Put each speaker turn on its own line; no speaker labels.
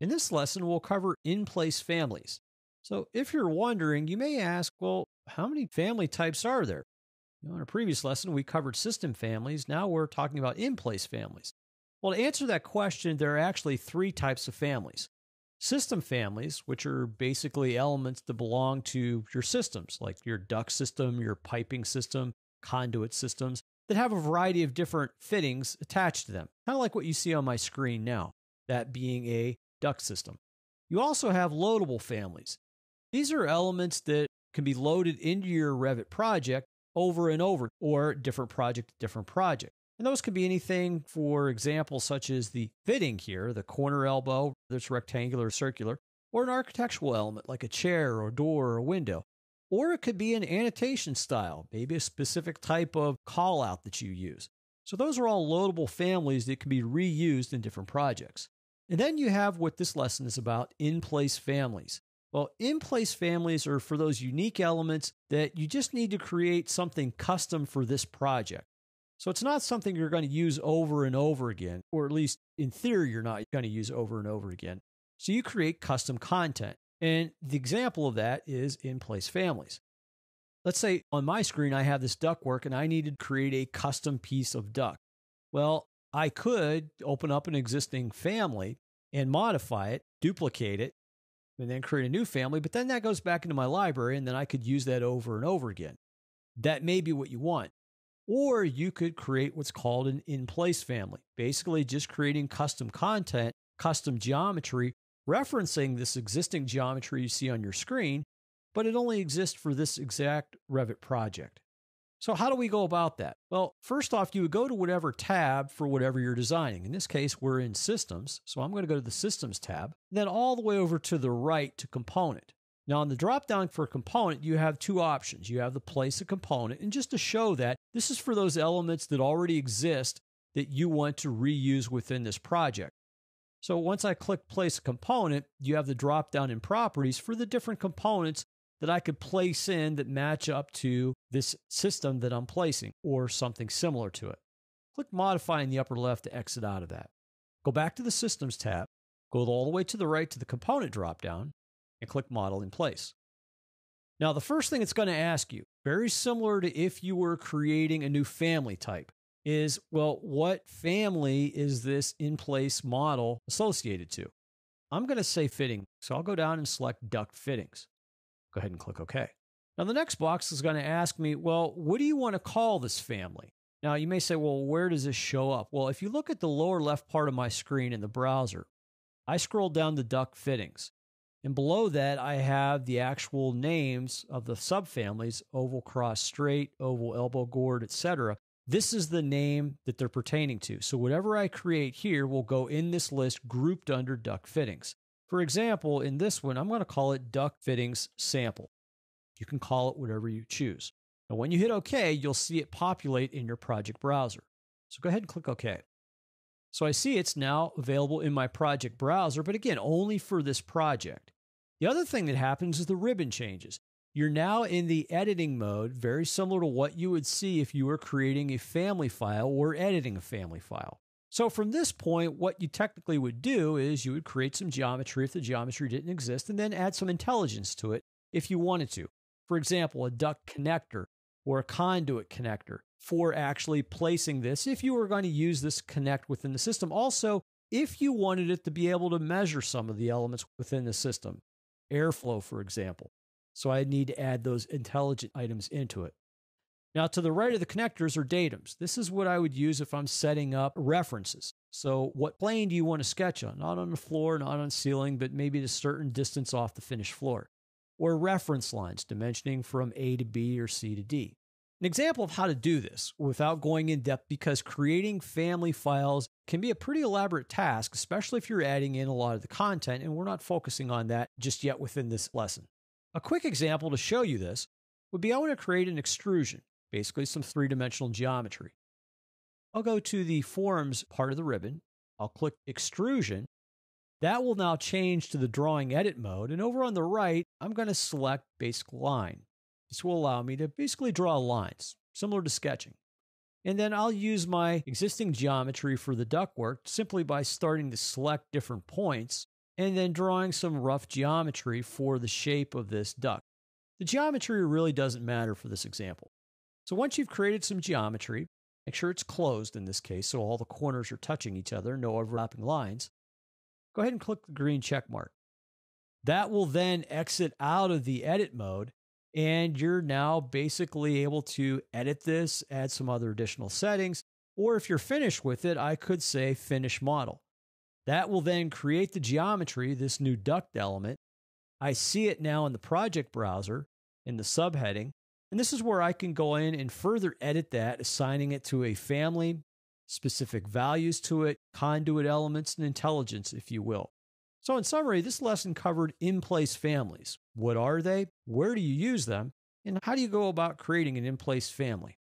In this lesson, we'll cover in place families. So, if you're wondering, you may ask, well, how many family types are there? You know, in a previous lesson, we covered system families. Now we're talking about in place families. Well, to answer that question, there are actually three types of families system families, which are basically elements that belong to your systems, like your duct system, your piping system, conduit systems, that have a variety of different fittings attached to them, kind of like what you see on my screen now, that being a duct system. You also have loadable families. These are elements that can be loaded into your Revit project over and over, or different project to different project. And those could be anything, for example, such as the fitting here, the corner elbow that's rectangular or circular, or an architectural element like a chair or a door or a window. Or it could be an annotation style, maybe a specific type of call out that you use. So those are all loadable families that can be reused in different projects. And then you have what this lesson is about in place families. Well, in place families are for those unique elements that you just need to create something custom for this project. So it's not something you're going to use over and over again, or at least in theory, you're not going to use over and over again. So you create custom content. And the example of that is in place families. Let's say on my screen, I have this duck work, and I need to create a custom piece of duck. Well, I could open up an existing family and modify it, duplicate it, and then create a new family. But then that goes back into my library, and then I could use that over and over again. That may be what you want. Or you could create what's called an in place family, basically just creating custom content, custom geometry, referencing this existing geometry you see on your screen, but it only exists for this exact Revit project. So, how do we go about that? Well, first off, you would go to whatever tab for whatever you're designing. In this case, we're in Systems, so I'm going to go to the Systems tab, then all the way over to the right to Component. Now, on the drop down for component, you have two options. You have the place a component, and just to show that, this is for those elements that already exist that you want to reuse within this project. So once I click place a component, you have the drop down in properties for the different components that I could place in that match up to this system that I'm placing or something similar to it. Click Modify in the upper left to exit out of that. Go back to the Systems tab, go all the way to the right to the Component dropdown, and click Model in Place. Now, the first thing it's going to ask you, very similar to if you were creating a new family type, is well, what family is this in place model associated to? I'm going to say fitting, so I'll go down and select duct fittings. Go ahead and click OK. Now, the next box is going to ask me, well, what do you want to call this family? Now, you may say, well, where does this show up? Well, if you look at the lower left part of my screen in the browser, I scroll down to duck fittings. And below that, I have the actual names of the subfamilies oval cross straight, oval elbow gourd, etc. This is the name that they're pertaining to. So whatever I create here will go in this list grouped under duck fittings. For example, in this one, I'm going to call it Duck fittings sample. You can call it whatever you choose. Now, when you hit OK, you'll see it populate in your project browser. So go ahead and click OK. So I see it's now available in my project browser, but again, only for this project. The other thing that happens is the ribbon changes. You're now in the editing mode, very similar to what you would see if you were creating a family file or editing a family file. So from this point, what you technically would do is you would create some geometry if the geometry didn't exist and then add some intelligence to it if you wanted to. For example, a duct connector or a conduit connector for actually placing this if you were going to use this connect within the system. Also, if you wanted it to be able to measure some of the elements within the system, airflow, for example. So I need to add those intelligent items into it. Now to the right of the connectors are datums. This is what I would use if I'm setting up references. So what plane do you want to sketch on? Not on the floor, not on ceiling, but maybe at a certain distance off the finished floor. Or reference lines, dimensioning from A to B or C to D. An example of how to do this without going in depth because creating family files can be a pretty elaborate task, especially if you're adding in a lot of the content, and we're not focusing on that just yet within this lesson. A quick example to show you this would be I want to create an extrusion basically some three dimensional geometry. I'll go to the forms part of the ribbon. I'll click extrusion. That will now change to the drawing edit mode. And over on the right, I'm going to select basic line. This will allow me to basically draw lines, similar to sketching. And then I'll use my existing geometry for the ductwork simply by starting to select different points and then drawing some rough geometry for the shape of this duct. The geometry really doesn't matter for this example. So once you've created some geometry, make sure it's closed in this case, so all the corners are touching each other, no overlapping lines. Go ahead and click the green check mark. That will then exit out of the edit mode, and you're now basically able to edit this, add some other additional settings, or if you're finished with it, I could say finish model. That will then create the geometry, this new duct element. I see it now in the project browser in the subheading. And this is where I can go in and further edit that, assigning it to a family, specific values to it, conduit elements, and intelligence, if you will. So, in summary, this lesson covered in place families. What are they? Where do you use them? And how do you go about creating an in place family?